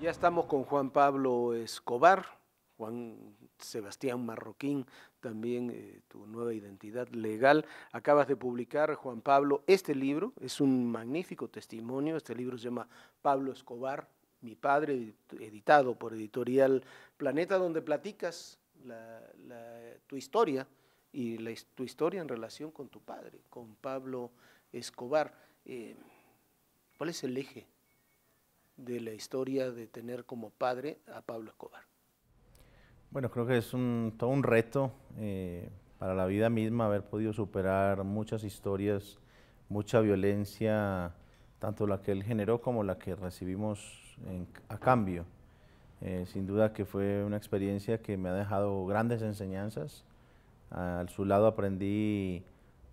Ya estamos con Juan Pablo Escobar, Juan Sebastián Marroquín, también eh, tu nueva identidad legal. Acabas de publicar, Juan Pablo, este libro, es un magnífico testimonio, este libro se llama Pablo Escobar, mi padre, editado por Editorial Planeta, donde platicas tu historia y tu historia en relación con tu padre, con Pablo Escobar. Eh, ¿Cuál es el eje de la historia de tener como padre a Pablo Escobar? Bueno, creo que es todo un reto eh, para la vida misma haber podido superar muchas historias, mucha violencia, tanto la que él generó como la que recibimos a cambio. Eh, sin duda que fue una experiencia que me ha dejado grandes enseñanzas. Al su lado aprendí,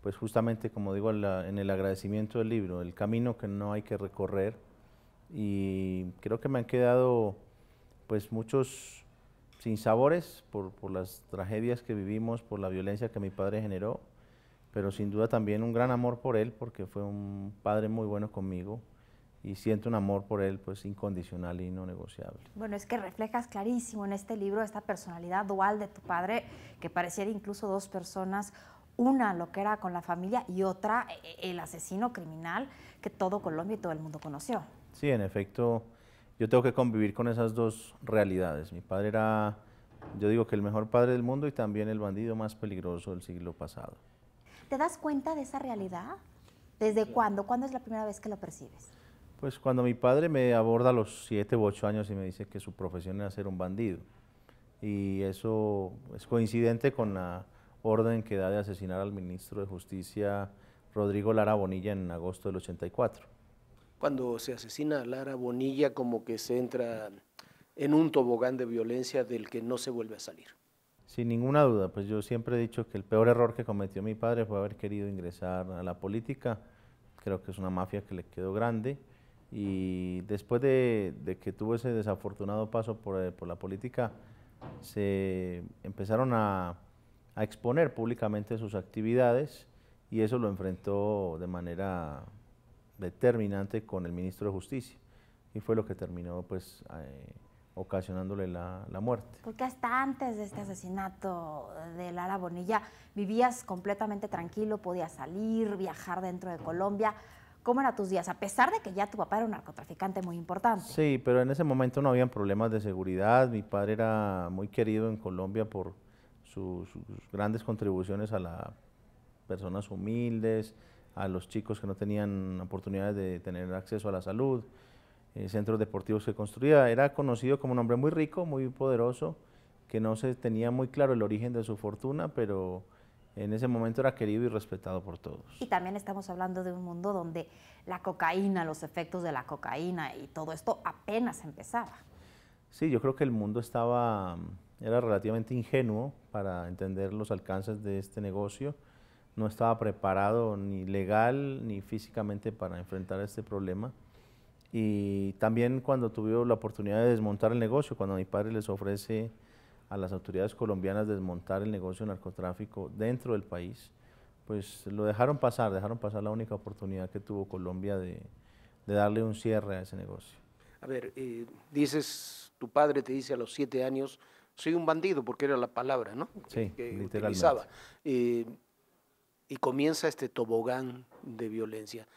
pues justamente como digo, en el agradecimiento del libro, el camino que no hay que recorrer, y creo que me han quedado pues muchos sinsabores por, por las tragedias que vivimos, por la violencia que mi padre generó, pero sin duda también un gran amor por él porque fue un padre muy bueno conmigo y siento un amor por él pues incondicional y no negociable. Bueno, es que reflejas clarísimo en este libro esta personalidad dual de tu padre que pareciera incluso dos personas, una lo que era con la familia y otra eh, el asesino criminal que todo Colombia y todo el mundo conoció. Sí, en efecto, yo tengo que convivir con esas dos realidades. Mi padre era, yo digo que el mejor padre del mundo y también el bandido más peligroso del siglo pasado. ¿Te das cuenta de esa realidad? ¿Desde cuándo? ¿Cuándo es la primera vez que lo percibes? Pues cuando mi padre me aborda a los siete u ocho años y me dice que su profesión era ser un bandido. Y eso es coincidente con la orden que da de asesinar al ministro de Justicia Rodrigo Lara Bonilla en agosto del 84. Cuando se asesina a Lara Bonilla, como que se entra en un tobogán de violencia del que no se vuelve a salir. Sin ninguna duda, pues yo siempre he dicho que el peor error que cometió mi padre fue haber querido ingresar a la política. Creo que es una mafia que le quedó grande. Y después de, que tuvo ese desafortunado paso por, eh, la política, se empezaron a exponer públicamente sus actividades y eso lo enfrentó de manera determinante con el ministro de Justicia y fue lo que terminó pues eh, ocasionándole la, la, muerte. Porque hasta antes de este asesinato de Lara Bonilla vivías completamente tranquilo, podías salir, viajar dentro de Colombia. ¿Cómo eran tus días? A pesar de que ya tu papá era un narcotraficante muy importante. Sí, pero en ese momento no habían problemas de seguridad. Mi padre era muy querido en Colombia por sus, sus grandes contribuciones a las personas humildes, a los chicos que no tenían oportunidades de tener acceso a la salud, eh, centros deportivos que construía. Era conocido como un hombre muy rico, muy poderoso, que no se tenía muy claro el origen de su fortuna, pero en ese momento era querido y respetado por todos. Y también estamos hablando de un mundo donde la cocaína, los efectos de la cocaína y todo esto apenas empezaba. Sí, yo creo que el mundo estaba, era relativamente ingenuo para entender los alcances de este negocio no estaba preparado ni legal ni físicamente para enfrentar este problema. Y también cuando tuvieron la oportunidad de desmontar el negocio, cuando mi padre les ofrece a las autoridades colombianas desmontar el negocio narcotráfico dentro del país, pues lo dejaron pasar, dejaron pasar la única oportunidad que tuvo Colombia de, darle un cierre a ese negocio. A ver, eh, dices, tu padre te dice a los siete años, soy un bandido, porque era la palabra, ¿no? Sí, que, literalmente. Utilizaba. Eh, y comienza este tobogán de violencia.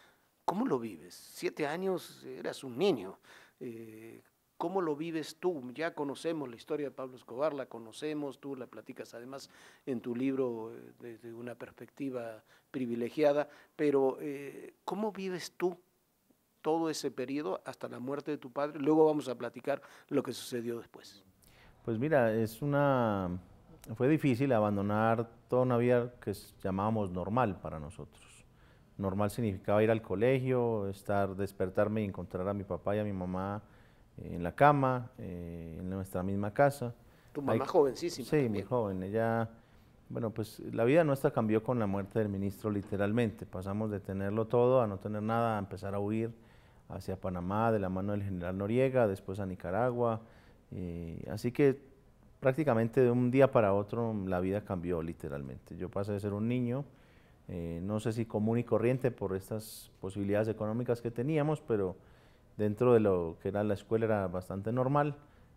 ¿Cómo lo vives? Siete años eras un niño. Eh, ¿Cómo lo vives tú? Ya conocemos la historia de Pablo Escobar, la conocemos, tú la platicas además en tu libro desde eh, una perspectiva privilegiada, pero eh, ¿cómo vives tú todo ese periodo hasta la muerte de tu padre? Luego vamos a platicar lo que sucedió después. Pues mira, es una fue difícil abandonar toda una vida que llamábamos normal para nosotros. Normal significaba ir al colegio, estar, despertarme y encontrar a mi papá y a mi mamá eh, en la cama, eh, en nuestra misma casa. Tu mamá jovencísima. Sí, mi muy joven. Ella, bueno, pues la vida nuestra cambió con la muerte del ministro literalmente. Pasamos de tenerlo todo a no tener nada, a empezar a huir hacia Panamá de la mano del general Noriega, después a Nicaragua. Eh, así que prácticamente de un día para otro mm, la vida cambió literalmente. Yo pasé de ser un niño, eh, no sé si común y corriente por estas posibilidades económicas que teníamos, pero dentro de lo que era la escuela era bastante normal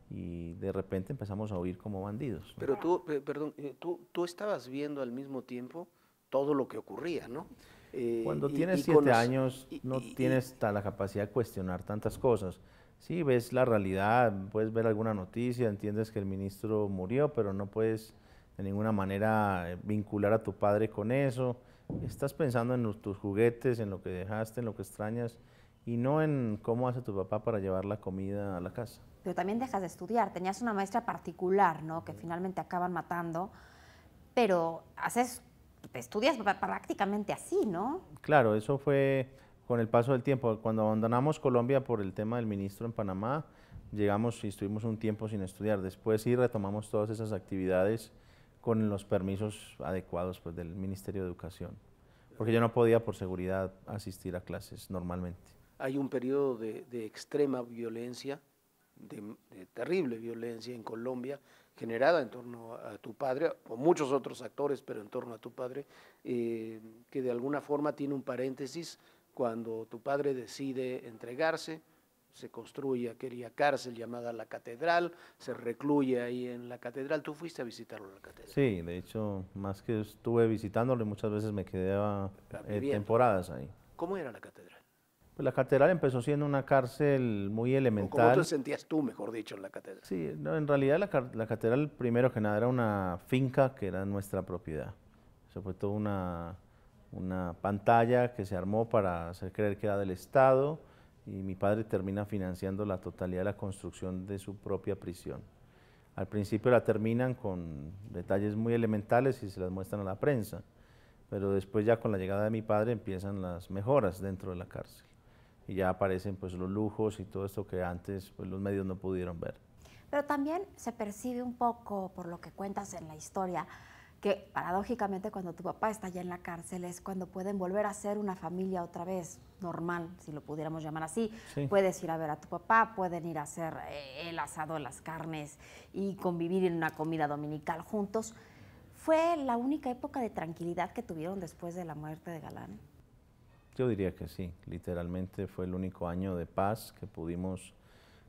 y de repente empezamos a huir como bandidos. Pero tú, perdón, eh, tú, estabas viendo al mismo tiempo todo lo que ocurría, ¿no? Eh, Cuando tienes siete años no tienes la capacidad de cuestionar tantas cosas sí, ves la realidad, puedes ver alguna noticia, entiendes que el ministro murió, pero no puedes de ninguna manera eh, vincular a tu padre con eso. Estás pensando en tus juguetes, en lo que dejaste, en lo que extrañas y no en cómo hace tu papá para llevar la comida a la casa. Pero también dejas de estudiar, tenías una maestra particular, ¿no? Que finalmente acaban matando, pero haces, estudias prácticamente así, ¿no? Claro, eso fue con el paso del tiempo, cuando abandonamos Colombia por el tema del ministro en Panamá, llegamos y estuvimos un tiempo sin estudiar. Después sí retomamos todas esas actividades con los permisos adecuados pues, del Ministerio de Educación, porque yo no podía por seguridad asistir a clases normalmente. Hay un periodo de, extrema violencia, de, terrible violencia en Colombia, generada en torno a tu padre, o muchos otros actores, pero en torno a tu padre, eh, que de alguna forma tiene un paréntesis cuando tu padre decide entregarse, se construye aquella cárcel llamada la catedral, se recluye ahí en la catedral. ¿Tú fuiste a visitarlo en la catedral? Sí, de hecho, más que estuve visitándolo, muchas veces me quedaba eh, ah, temporadas ahí. ¿Cómo era la catedral? Pues la catedral empezó siendo una cárcel muy elemental. ¿Cómo te sentías tú, mejor dicho, en la catedral? Sí, no, en realidad la, catedral, primero que nada, era una finca que era nuestra propiedad. Eso fue toda una una pantalla que se armó para hacer creer que era del Estado y mi padre termina financiando la totalidad de la construcción de su propia prisión. Al principio la terminan con detalles muy elementales y se las muestran a la prensa, pero después ya con la llegada de mi padre empiezan las mejoras dentro de la cárcel y ya aparecen pues los lujos y todo esto que antes pues, los medios no pudieron ver. Pero también se percibe un poco, por lo que cuentas en la historia, que paradójicamente cuando tu papá está ya en la cárcel es cuando pueden volver a ser una familia otra vez normal, si lo pudiéramos llamar así. Puedes ir a ver a tu papá, pueden ir a hacer eh, el asado, las carnes y convivir en una comida dominical juntos. ¿Fue la única época de tranquilidad que tuvieron después de la muerte de Galán? Yo diría que sí, literalmente fue el único año de paz que pudimos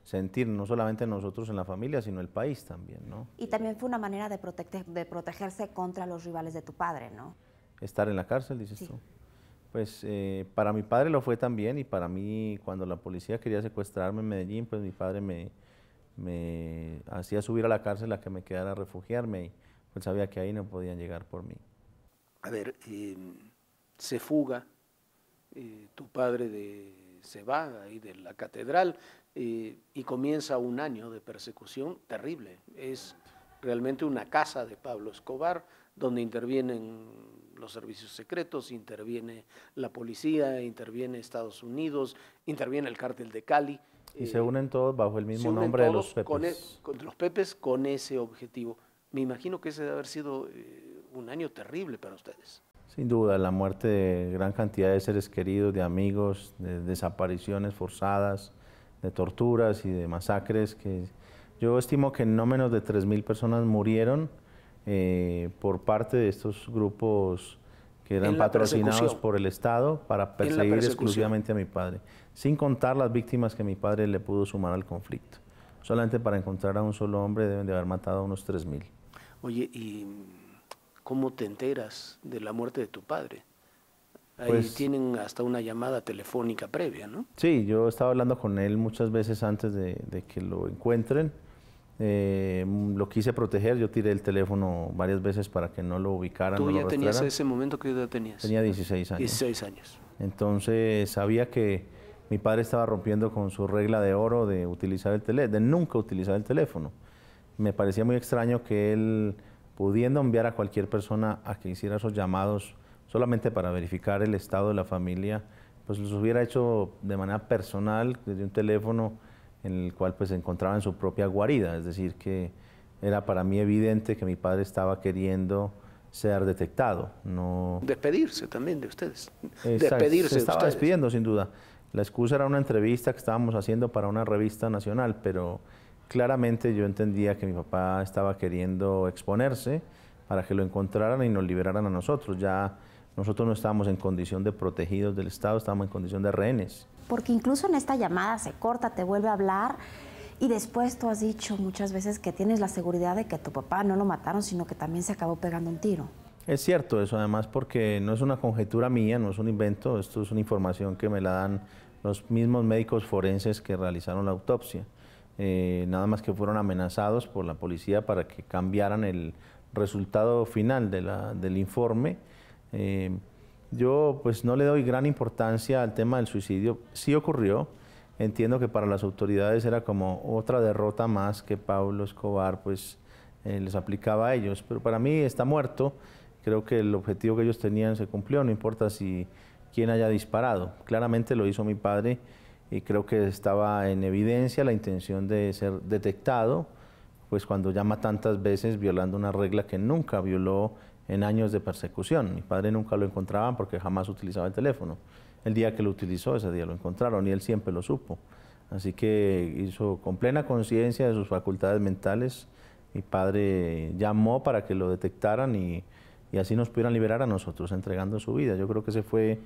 sentir no solamente nosotros en la familia, sino el país también, ¿no? Y también fue una manera de, protegerse contra los rivales de tu padre, ¿no? Estar en la cárcel, dices tú. Pues eh, para mi padre lo fue también y para mí cuando la policía quería secuestrarme en Medellín, pues mi padre me, hacía subir a la cárcel a que me quedara a refugiarme y pues sabía que ahí no podían llegar por mí. A ver, eh, se fuga eh, tu padre de, se va ahí de la catedral, y comienza un año de persecución terrible. Es realmente una casa de Pablo Escobar, donde intervienen los servicios secretos, interviene la policía, interviene Estados Unidos, interviene el cártel de Cali. Y eh, se unen todos bajo el mismo nombre de los Pepes. E-, con, los Pepes con ese objetivo. Me imagino que ese debe haber sido eh, un año terrible para ustedes. Sin duda, la muerte de gran cantidad de seres queridos, de amigos, de desapariciones forzadas, de torturas y de masacres. Que yo estimo que no menos de 3.000 personas murieron eh, por parte de estos grupos que eran patrocinados por el Estado para perseguir exclusivamente a mi padre, sin contar las víctimas que mi padre le pudo sumar al conflicto. Solamente para encontrar a un solo hombre deben de haber matado a unos 3.000. Oye, ¿y cómo te enteras de la muerte de tu padre? Ahí pues tienen hasta una llamada telefónica previa, ¿no? Sí, yo estaba hablando con él muchas veces antes de, que lo encuentren. Eh, lo quise proteger, yo tiré el teléfono varias veces para que no lo ubicaran. ¿Tú ya tenías ese momento que edad tenías? Tenía 16 años. 16 años. Entonces sabía que mi padre estaba rompiendo con su regla de oro de utilizar el teléfono, de nunca utilizar el teléfono. Me parecía muy extraño que él, pudiendo enviar a cualquier persona a que hiciera esos llamados solamente para verificar el estado de la familia, pues los hubiera hecho de manera personal desde un teléfono en el cual pues se encontraba en su propia guarida, es decir que era para mí evidente que mi padre estaba queriendo ser detectado, no despedirse también de ustedes, despedirse. Se estaba despidiendo sin duda. La excusa era una entrevista que estábamos haciendo para una revista nacional, pero claramente yo entendía que mi papá estaba queriendo exponerse para que lo encontraran y nos liberaran a nosotros. Ya nosotros no estábamos en condición de protegidos del Estado, estábamos en condición de rehenes. Porque incluso en esta llamada se corta, te vuelve a hablar y después tú has dicho muchas veces que tienes la seguridad de que tu papá no lo mataron, sino que también se acabó pegando un tiro. Es cierto eso, además, porque no es una conjetura mía, no es un invento, esto es una información que me la dan los mismos médicos forenses que realizaron la autopsia. Eh, nada más que fueron amenazados por la policía para que cambiaran el resultado final del informe eh, yo pues no le doy gran importancia al tema del suicidio. si ocurrió. Entiendo que para las autoridades era como otra derrota más que Pablo Escobar pues eh, les aplicaba a ellos. Pero para mí está muerto. Creo que el objetivo que ellos tenían se cumplió, no importa si quien haya disparado. Claramente lo hizo mi padre y creo que estaba en evidencia la intención de ser detectado, pues cuando llama tantas veces violando una regla que nunca violó en años de persecución. Mi padre nunca lo encontraban porque jamás utilizaba el teléfono. El día que lo utilizó, ese día lo encontraron y él siempre lo supo. Así que hizo con plena conciencia de sus facultades mentales. Mi padre llamó para que lo detectaran y, y, así nos pudieran liberar a nosotros, entregando su vida. Yo creo que ese fue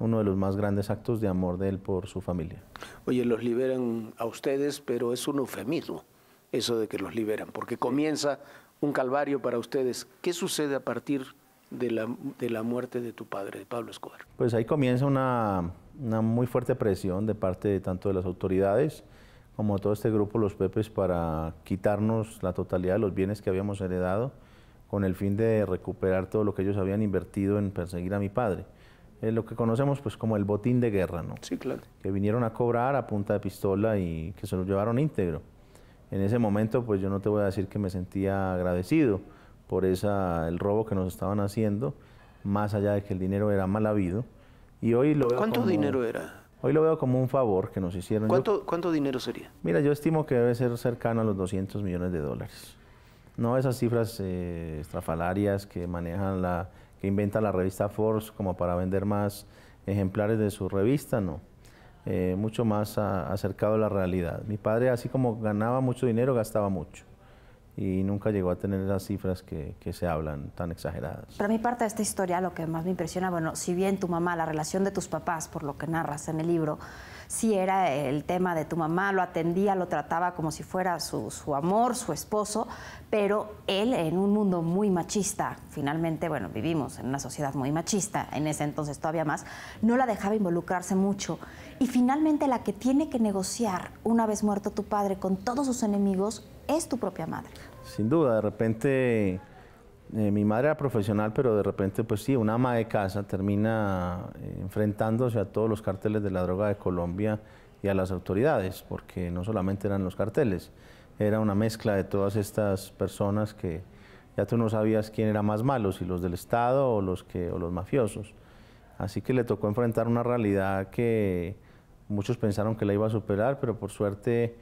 uno de los más grandes actos de amor de él por su familia. Oye, los liberan a ustedes, pero es un eufemismo eso de que los liberan, porque comienza un calvario para ustedes. ¿Qué sucede a partir de la, muerte de tu padre, de Pablo Escobar? Pues ahí comienza una, muy fuerte presión de parte de tanto de las autoridades como de todo este grupo Los Pepes para quitarnos la totalidad de los bienes que habíamos heredado con el fin de recuperar todo lo que ellos habían invertido en perseguir a mi padre. Eh, lo que conocemos pues como el botín de guerra, ¿no? Sí, claro. Que vinieron a cobrar a punta de pistola y que se lo llevaron íntegro. En ese momento, pues yo no te voy a decir que me sentía agradecido por esa, el robo que nos estaban haciendo, más allá de que el dinero era mal habido. Y hoy lo ¿Cuánto dinero era? Hoy lo veo como un favor que nos hicieron. ¿Cuánto, ¿Cuánto dinero sería? Mira, yo estimo que debe ser cercano a los 200 millones de dólares. No esas cifras eh, estrafalarias que manejan la, que inventa la revista Forbes como para vender más ejemplares de su revista, no. Eh, mucho más acercado a la realidad. Mi padre, así como ganaba mucho dinero, gastaba mucho y nunca llegó a tener las cifras que, que, se hablan tan exageradas. Para mi parte de esta historia, lo que más me impresiona, bueno, si bien tu mamá, la relación de tus papás, por lo que narras en el libro, si era el tema de tu mamá, lo atendía, lo trataba como si fuera su, su amor, su esposo, pero él en un mundo muy machista, finalmente, bueno, vivimos en una sociedad muy machista, en ese entonces todavía más, no la dejaba involucrarse mucho. Y finalmente la que tiene que negociar, una vez muerto tu padre, con todos sus enemigos, es tu propia madre. Sin duda, de repente eh, mi madre era profesional, pero de repente, pues sí, una ama de casa termina eh, enfrentándose a todos los carteles de la droga de Colombia y a las autoridades, porque no solamente eran los carteles, era una mezcla de todas estas personas que ya tú no sabías quién era más malo, si los del Estado o los, que, o los mafiosos. Así que le tocó enfrentar una realidad que muchos pensaron que la iba a superar, pero por suerte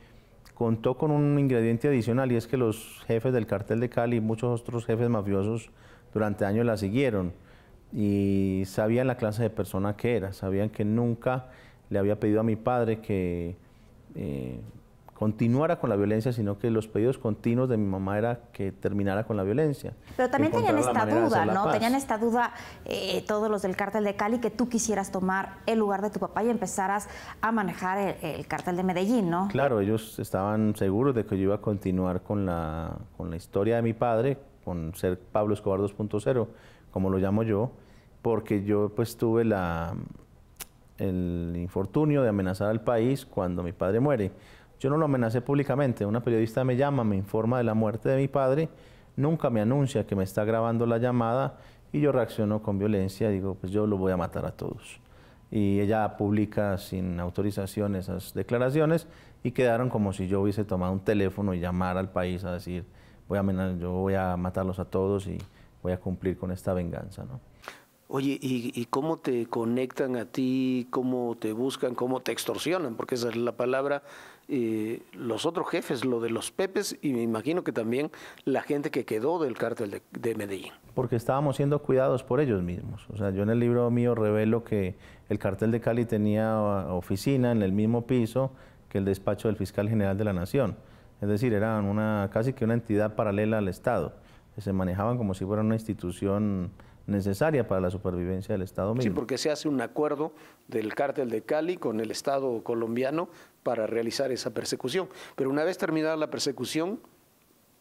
contó con un ingrediente adicional y es que los jefes del cartel de Cali y muchos otros jefes mafiosos durante años la siguieron y sabían la clase de persona que era, sabían que nunca le había pedido a mi padre que eh, continuara con la violencia, sino que los pedidos continuos de mi mamá era que terminara con la violencia. Pero también tenían esta duda, ¿no? Tenían esta duda todos los del cártel de Cali, que tú quisieras tomar el lugar de tu papá y empezaras a manejar el, cártel de Medellín, ¿no? Claro, ellos estaban seguros de que yo iba a continuar con la, historia de mi padre, con ser Pablo Escobar 2.0, como lo llamo yo, porque yo pues tuve la, el infortunio de amenazar al país cuando mi padre muere. Yo no lo amenacé públicamente. Una periodista me llama, me informa de la muerte de mi padre, nunca me anuncia que me está grabando la llamada y yo reacciono con violencia. Digo, pues yo lo voy a matar a todos. Y ella publica sin autorización esas declaraciones y quedaron como si yo hubiese tomado un teléfono y llamar al país a decir, voy a amenazar, yo voy a matarlos a todos y voy a cumplir con esta venganza. ¿no? Oye, ¿y, ¿y, cómo te conectan a ti? ¿Cómo te buscan? ¿Cómo te extorsionan? Porque esa es la palabra eh, los otros jefes, lo de los Pepes y me imagino que también la gente que quedó del cártel de, Medellín. Porque estábamos siendo cuidados por ellos mismos. O sea, yo en el libro mío revelo que el cártel de Cali tenía uh, oficina en el mismo piso que el despacho del fiscal general de la Nación. Es decir, eran una, casi que una entidad paralela al Estado, se manejaban como si fuera una institución necesaria para la supervivencia del Estado mismo. Sí, porque se hace un acuerdo del cártel de Cali con el Estado colombiano para realizar esa persecución. Pero una vez terminada la persecución,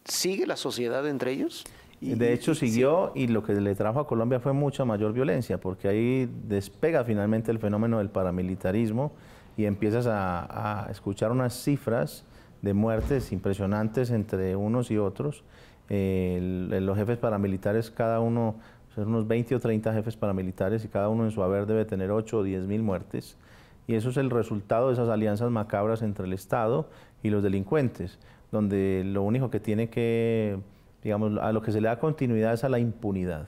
¿sigue la sociedad entre ellos? de hecho, siguió y lo que le trajo a Colombia fue mucha mayor violencia, porque ahí despega finalmente el fenómeno del paramilitarismo y empiezas a, escuchar unas cifras de muertes impresionantes entre unos y otros. los jefes paramilitares, cada uno, son unos 20 o 30 jefes paramilitares y cada uno en su haber debe tener 8 o 10 mil muertes y eso es el resultado de esas alianzas macabras entre el Estado y los delincuentes, donde lo único que tiene que, digamos, a lo que se le da continuidad es a la impunidad,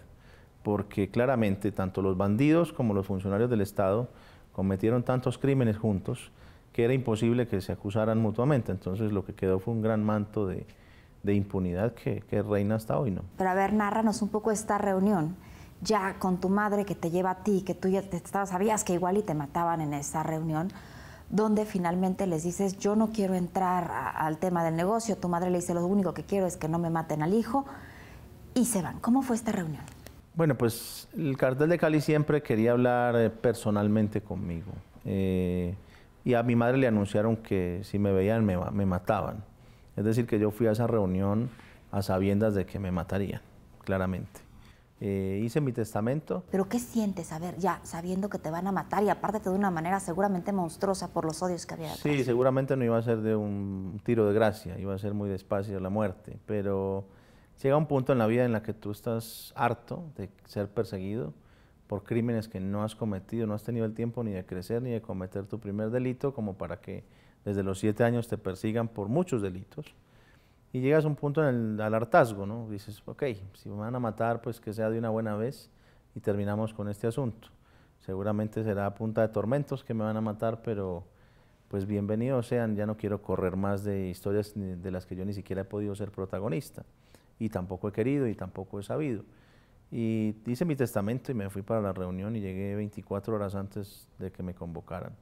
porque claramente tanto los bandidos como los funcionarios del Estado cometieron tantos crímenes juntos que era imposible que se acusaran mutuamente, entonces lo que quedó fue un gran manto de, impunidad que, reina hasta hoy, ¿no? Pero a ver, nárranos un poco esta reunión ya con tu madre que te lleva a ti, que tú ya te sabías que igual y te mataban en esa reunión, donde finalmente les dices, yo no quiero entrar al tema del negocio, tu madre le dice, lo único que quiero es que no me maten al hijo, y se van. ¿Cómo fue esta reunión? Bueno, pues el cartel de Cali siempre quería hablar eh, personalmente conmigo. Eh, y a mi madre le anunciaron que si me veían me mataban. Es decir, que yo fui a esa reunión a sabiendas de que me matarían, claramente. Eh, hice mi testamento. Pero ¿qué sientes, a ver, ya sabiendo que te van a matar y aparte de una manera seguramente monstruosa por los odios que había? Sí, seguramente no iba a ser de un tiro de gracia, iba a ser muy despacio la muerte, pero llega un punto en la vida en la que tú estás harto de ser perseguido por crímenes que no has cometido, no has tenido el tiempo ni de crecer ni de cometer tu primer delito como para que desde los siete años te persigan por muchos delitos. Y llegas a un punto en el, al hartazgo, ¿no? Dices, ok, si me van a matar, pues que sea de una buena vez y terminamos con este asunto. Seguramente será a punta de tormentos que me van a matar, pero pues bienvenido sean, ya no quiero correr más de historias de las que yo ni siquiera he podido ser protagonista, y tampoco he querido y tampoco he sabido. Y hice mi testamento y me fui para la reunión y llegué 24 horas antes de que me convocaran.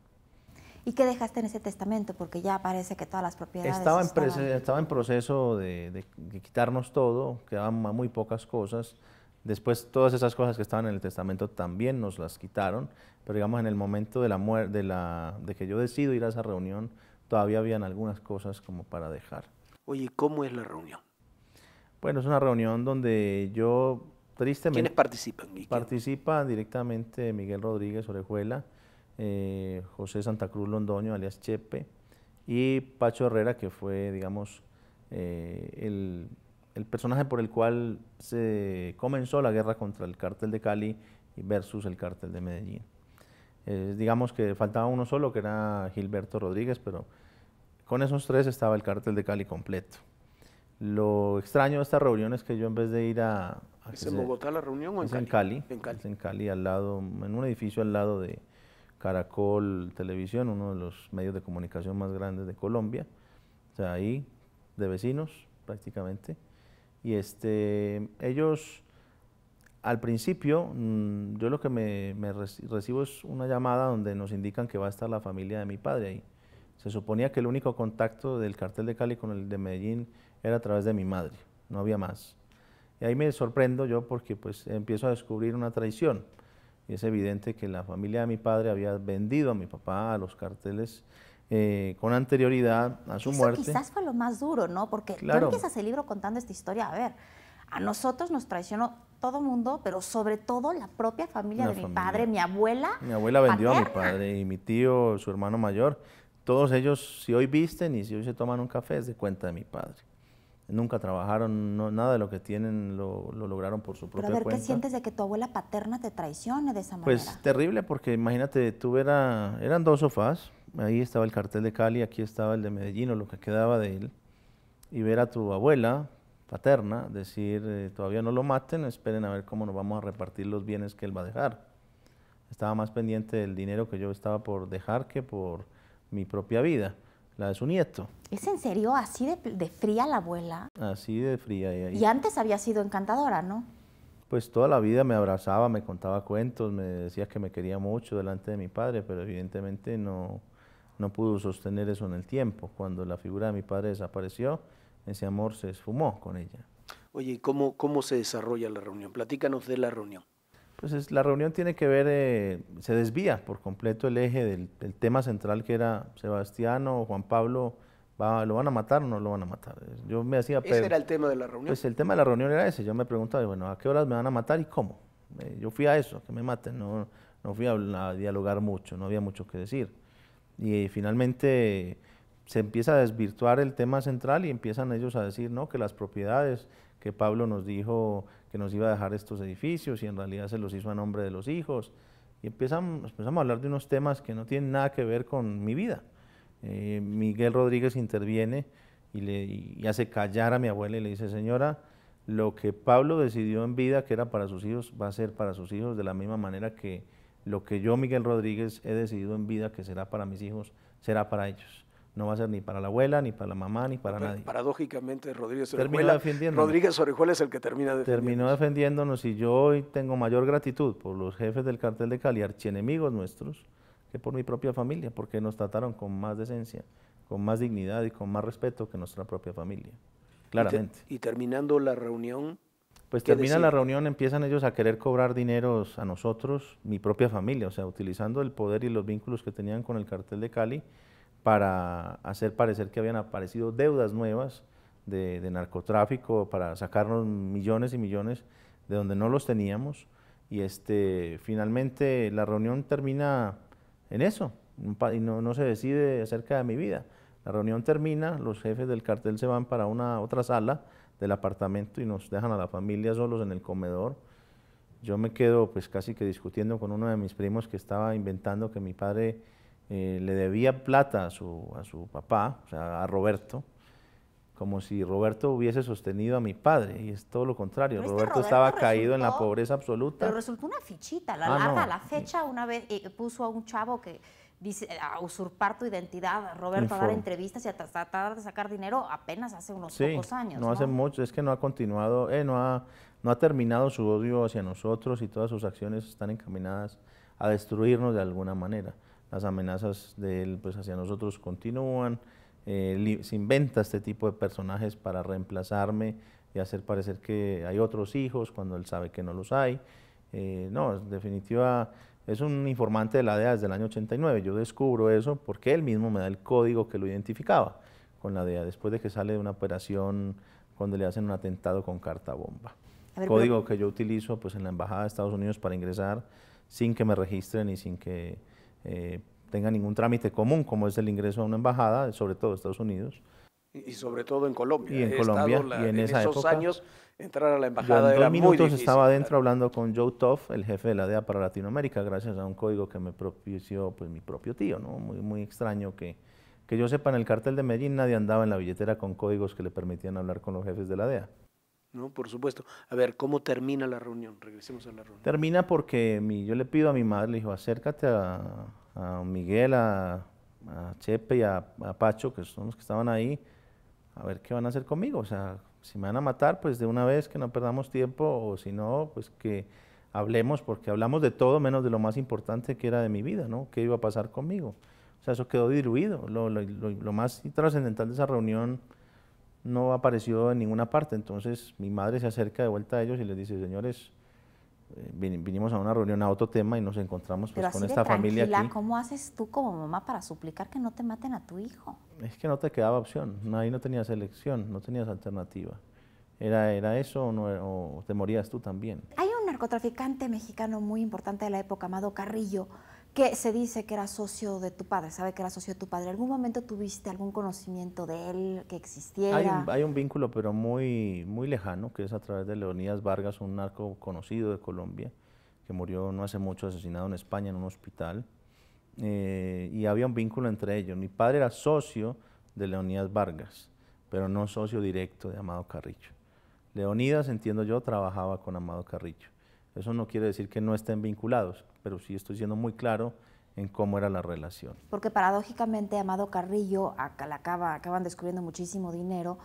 ¿Y qué dejaste en ese testamento? Porque ya parece que todas las propiedades... Estaba, en, estaba en proceso de, quitarnos todo, quedaban muy pocas cosas. Después todas esas cosas que estaban en el testamento también nos las quitaron, pero digamos en el momento de, la de, la, de que yo decido ir a esa reunión, todavía habían algunas cosas como para dejar. Oye, ¿cómo es la reunión? Bueno, es una reunión donde yo tristemente... ¿Quiénes participan? Participa directamente Miguel Rodríguez Orejuela, eh, José Santa Cruz Londoño, alias Chepe, y Pacho Herrera, que fue, digamos, eh, el, personaje por el cual se comenzó la guerra contra el cártel de Cali versus el cártel de Medellín. Eh, digamos que faltaba uno solo, que era Gilberto Rodríguez, pero con esos tres estaba el cártel de Cali completo. Lo extraño de esta reunión es que yo en vez de ir a... a ¿Es en Bogotá la reunión o en Cali? En Cali, en Cali, al lado, en un edificio al lado de, Caracol Televisión, uno de los medios de comunicación más grandes de Colombia, o sea, ahí de vecinos prácticamente. Y este, ellos, al principio, mm, yo lo que me, me, recibo es una llamada donde nos indican que va a estar la familia de mi padre ahí. Se suponía que el único contacto del cartel de Cali con el de Medellín era a través de mi madre, no había más. Y ahí me sorprendo yo porque pues empiezo a descubrir una traición y es evidente que la familia de mi padre había vendido a mi papá a los carteles eh, con anterioridad a su muerte. Quizás fue lo más duro, ¿no? Porque claro. tú empiezas el libro contando esta historia. A ver, a nosotros nos traicionó todo mundo, pero sobre todo la propia familia de mi padre, mi abuela. Mi abuela vendió a mi padre y mi tío, su hermano mayor. Todos ellos, si hoy visten y si hoy se toman un café, es de cuenta de mi padre nunca trabajaron, nada de lo que tienen lo, lograron por su propia Pero a ver, ¿qué sientes de que tu abuela paterna te traicione de esa pues, manera? Pues terrible, porque imagínate, tú era, eran dos sofás, ahí estaba el cartel de Cali, aquí estaba el de Medellín, lo que quedaba de él, y ver a tu abuela paterna decir, eh, todavía no lo maten, esperen a ver cómo nos vamos a repartir los bienes que él va a dejar. Estaba más pendiente del dinero que yo estaba por dejar que por mi propia vida la de su nieto. ¿Es en serio? ¿Así de, fría la abuela? Así de fría. Y, antes había sido encantadora, ¿no? Pues toda la vida me abrazaba, me contaba cuentos, me decía que me quería mucho delante de mi padre, pero evidentemente no, no pudo sostener eso en el tiempo. Cuando la figura de mi padre desapareció, ese amor se esfumó con ella. Oye, ¿y cómo se desarrolla la reunión? Platícanos de la reunión pues la reunión tiene que ver, eh, se desvía por completo el eje del, tema central que era Sebastián o Juan Pablo, ¿lo van a matar o no lo van a matar? Yo me hacía... ¿Ese era el tema de la reunión? Pues el tema de la reunión era ese, yo me preguntaba, bueno, ¿a qué horas me van a matar y cómo? Eh, yo fui a eso, que me maten, no, fui a, dialogar mucho, no había mucho que decir. Y eh, finalmente se empieza a desvirtuar el tema central y empiezan ellos a decir, no, que las propiedades que Pablo nos dijo que nos iba a dejar estos edificios y en realidad se los hizo a nombre de los hijos. Y empezamos, empezamos a hablar de unos temas que no tienen nada que ver con mi vida. Eh, Miguel Rodríguez interviene y, le, y hace callar a mi abuela y le dice, señora, lo que Pablo decidió en vida que era para sus hijos va a ser para sus hijos de la misma manera que lo que yo, Miguel Rodríguez, he decidido en vida que será para mis hijos, será para ellos. No va a ser ni para la abuela, ni para la mamá, ni para nadie. Paradójicamente, Rodríguez Orejuela, Rodríguez es el que termina defendiéndonos. Terminó defendiéndonos y yo hoy tengo mayor gratitud por los jefes del cartel de Cali, archienemigos nuestros, que por mi propia familia, porque nos trataron con más decencia, con más dignidad y con más respeto que nuestra propia familia, claramente. Y, terminando la reunión... Pues termina la reunión, empiezan ellos a querer cobrar dineros a nosotros, mi propia familia, o sea, utilizando el poder y los vínculos que tenían con el cartel de Cali, para hacer parecer que habían aparecido deudas nuevas de, narcotráfico, para sacarnos millones y millones de donde no los teníamos. Y este, finalmente la reunión termina en eso, y no, no se decide acerca de mi vida. La reunión termina, los jefes del cartel se van para una otra sala del apartamento y nos dejan a la familia solos en el comedor. Yo me quedo pues casi que discutiendo con uno de mis primos que estaba inventando que mi padre eh, le debía plata a su, a su papá, a Roberto, como si Roberto hubiese sostenido a mi padre, y es todo lo contrario. Roberto, estaba caído en la pobreza absoluta. Pero resultó una fichita, la ah, la fecha, una vez eh, puso a un chavo que dice, a usurpar tu identidad, Roberto, a dar entrevistas y a tratar de sacar dinero apenas hace unos pocos años. No, no hace mucho, es que no ha continuado, eh, no, ha, no ha terminado su odio hacia nosotros y todas sus acciones están encaminadas a destruirnos de alguna manera las amenazas de él pues, hacia nosotros continúan, eh, se inventa este tipo de personajes para reemplazarme y hacer parecer que hay otros hijos cuando él sabe que no los hay. Eh, no, en definitiva, es un informante de la DEA desde el año 89. Yo descubro eso porque él mismo me da el código que lo identificaba con la DEA, después de que sale de una operación cuando le hacen un atentado con carta bomba. código que yo utilizo pues, en la Embajada de Estados Unidos para ingresar sin que me registren y sin que eh, tenga ningún trámite común como es el ingreso a una embajada, sobre todo Estados Unidos. Y, sobre todo en Colombia. Y en Colombia, y en, esos años entrar a la embajada en dos minutos estaba adentro hablando con Joe Toff, el jefe de la DEA para Latinoamérica, gracias a un código que me propició pues, mi propio tío, ¿no? Muy, muy extraño que, que yo sepa, en el cartel de Medellín nadie andaba en la billetera con códigos que le permitían hablar con los jefes de la DEA. ¿no? Por supuesto. A ver, ¿cómo termina la reunión? Regresemos a la reunión. Termina porque mi, yo le pido a mi madre, le dijo, acércate a, Miguel, a, Chepe y a, Pacho, que son los que estaban ahí, a ver qué van a hacer conmigo. O sea, si me van a matar, pues de una vez que no perdamos tiempo, o si no, pues que hablemos, porque hablamos de todo menos de lo más importante que era de mi vida, ¿no? ¿Qué iba a pasar conmigo? O sea, eso quedó diluido. Lo, lo más trascendental de esa reunión no apareció en ninguna parte. Entonces mi madre se acerca de vuelta a ellos y les dice, señores, eh, vinimos a una reunión a otro tema y nos encontramos pues, con esta familia. Aquí. ¿Cómo haces tú como mamá para suplicar que no te maten a tu hijo? Es que no te quedaba opción, ahí no tenías elección, no tenías alternativa. Era, era eso e, o te morías tú también. Hay un narcotraficante mexicano muy importante de la época, Amado Carrillo, que se dice que era socio de tu padre, sabe que era socio de tu padre. ¿Algún momento tuviste algún conocimiento de él que existiera? Hay un, vínculo, pero muy, muy lejano, que es a través de Leonidas Vargas, un narco conocido de Colombia, que murió no hace mucho asesinado en España en un hospital. Eh, y había un vínculo entre ellos. Mi padre era socio de Leonidas Vargas, pero no socio directo de Amado Carrillo. Leonidas, entiendo yo, trabajaba con Amado Carrillo. Eso no quiere decir que no estén vinculados, pero sí estoy siendo muy claro en cómo era la relación. Porque paradójicamente Amado Carrillo acaban descubriendo muchísimo dinero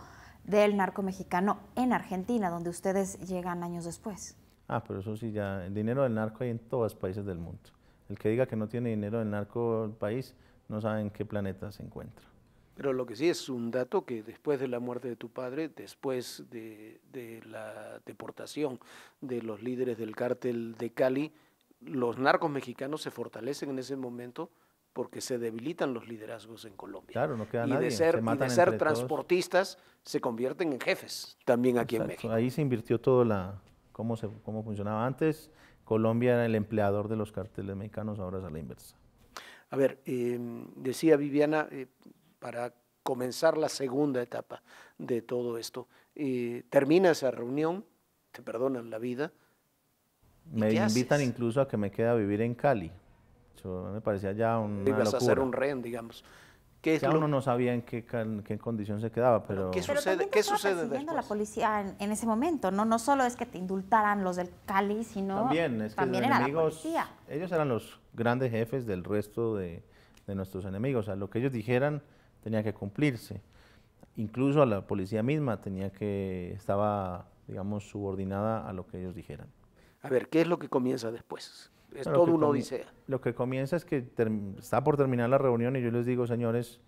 del narco mexicano en Argentina, donde ustedes llegan años después. Ah, pero eso sí, ya el dinero del narco hay en todos los países del mundo. El que diga que no tiene dinero del narco el país no sabe en qué planeta se encuentra. Pero lo que sí es un dato que después de la muerte de tu padre, después de, la deportación de los líderes del cártel de Cali, los narcos mexicanos se fortalecen en ese momento porque se debilitan los liderazgos en Colombia. Claro, no queda y nadie. De ser, y de ser transportistas se convierten en jefes también aquí en México. Ahí se invirtió todo la cómo cómo funcionaba antes. Colombia era el empleador de los cárteles mexicanos, ahora es a la inversa. A ver, eh, decía Viviana, eh, para comenzar la segunda etapa de todo esto. Y termina esa reunión, te perdonan la vida. Me invitan incluso a que me quede a vivir en Cali. me parecía ya un. Ibas a ser un rehén, digamos. ¿Qué es uno no sabía en qué, condición se quedaba, pero... ¿Qué sucede, ¿qué sucede después? la policía en, ese momento, ¿no? No solo es que te indultaran los del Cali, sino también, eran Ellos eran los grandes jefes del resto de, de nuestros enemigos. O sea, lo que ellos dijeran tenía que cumplirse. Incluso a la policía misma tenía que, estaba, digamos, subordinada a lo que ellos dijeran. A ver, ¿qué es lo que comienza después? Es todo una odisea. Lo que comienza es que está por terminar la reunión y yo les digo, señores,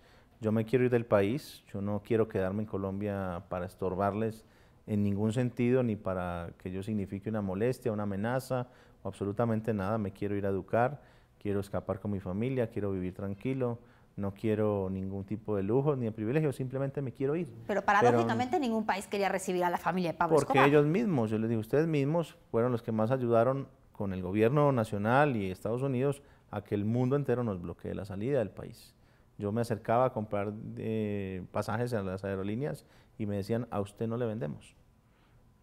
yo me quiero ir del país, yo no quiero quedarme en Colombia para estorbarles en ningún sentido, ni para que yo signifique una molestia, una amenaza, o absolutamente nada, me quiero ir a educar, quiero escapar con mi familia, quiero vivir tranquilo, no quiero ningún tipo de lujo ni de privilegio, simplemente me quiero ir. Pero paradójicamente ningún país quería recibir a la familia de Pablo porque ellos mismos, yo les digo, ustedes mismos fueron los que más ayudaron con el gobierno nacional y Estados Unidos a que el mundo entero nos bloquee la salida del país. Yo me acercaba a comprar eh, pasajes a las aerolíneas y me decían, a usted no le vendemos.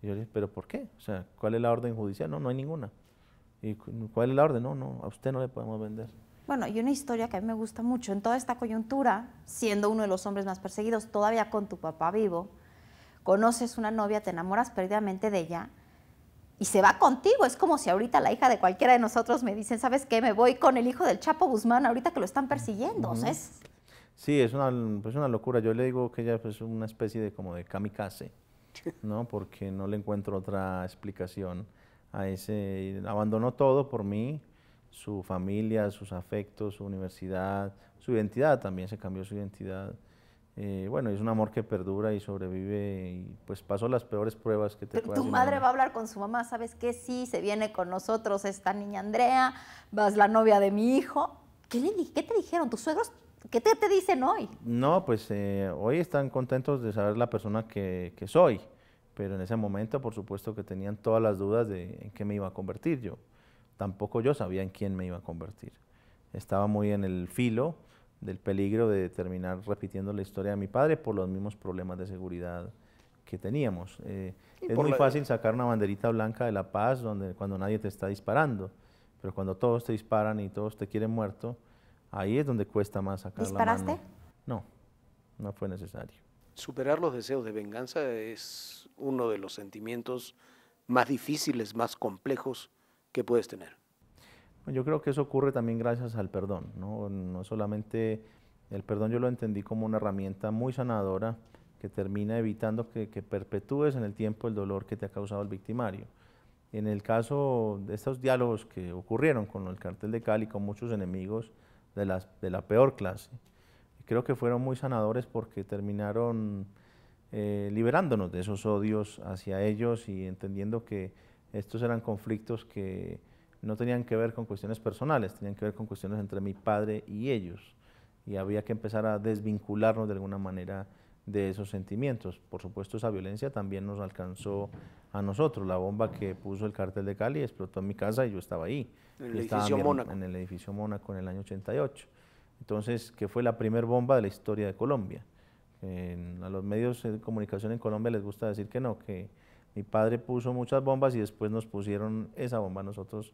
Y yo le dije, ¿pero por qué? O sea, ¿cuál es la orden judicial? No, no hay ninguna. ¿Y cuál es la orden? No, no, a usted no le podemos vender. Bueno, y una historia que a mí me gusta mucho, en toda esta coyuntura, siendo uno de los hombres más perseguidos, todavía con tu papá vivo, conoces una novia, te enamoras perdidamente de ella y se va contigo. Es como si ahorita la hija de cualquiera de nosotros me dicen, ¿sabes qué? Me voy con el hijo del Chapo Guzmán ahorita que lo están persiguiendo. Sí, es pues, una, locura. Yo le digo que ella es pues, una especie de como de kamikaze, ¿no? Porque no le encuentro otra explicación a ese... Abandonó todo por mí, su familia, sus afectos, su universidad, su identidad, también se cambió su identidad. Eh, bueno, es un amor que perdura y sobrevive y pues pasó las peores pruebas que te Pero Tu madre va a hablar con su mamá, ¿sabes qué? Sí, se viene con nosotros esta niña Andrea, vas la novia de mi hijo. ¿Qué, te dijeron tus suegros? ¿Qué te, dicen hoy? No, pues eh, hoy están contentos de saber la persona que soy pero en ese momento por supuesto que tenían todas las dudas de en qué me iba a convertir yo tampoco yo sabía en quién me iba a convertir. Estaba muy en el filo del peligro de terminar repitiendo la historia de mi padre por los mismos problemas de seguridad que teníamos. Eh, es muy fácil sacar una banderita blanca de la paz donde, cuando nadie te está disparando, pero cuando todos te disparan y todos te quieren muerto, ahí es donde cuesta más sacar la mano. No, no fue necesario. Superar los deseos de venganza es uno de los sentimientos más difíciles, más complejos que puedes tener. Yo creo que eso ocurre también gracias al perdón, ¿no? no solamente el perdón yo lo entendí como una herramienta muy sanadora que termina evitando que, perpetúes en el tiempo el dolor que te ha causado el victimario. En el caso de estos diálogos que ocurrieron con el cartel de Cali, con muchos enemigos de, las, de la peor clase, creo que fueron muy sanadores porque terminaron eh, liberándonos de esos odios hacia ellos y entendiendo que estos eran conflictos que no tenían que ver con cuestiones personales, tenían que ver con cuestiones entre mi padre y ellos. Y había que empezar a desvincularnos de alguna manera de esos sentimientos. Por supuesto, esa violencia también nos alcanzó a nosotros. La bomba que puso el cartel de Cali explotó en mi casa y yo estaba ahí. En el edificio Mónaco. En el edificio Mónaco en el año 88. Entonces, que fue la primera bomba de la historia de Colombia. a los medios de comunicación en Colombia les gusta decir que no, que mi padre puso muchas bombas y después nos pusieron esa bomba a nosotros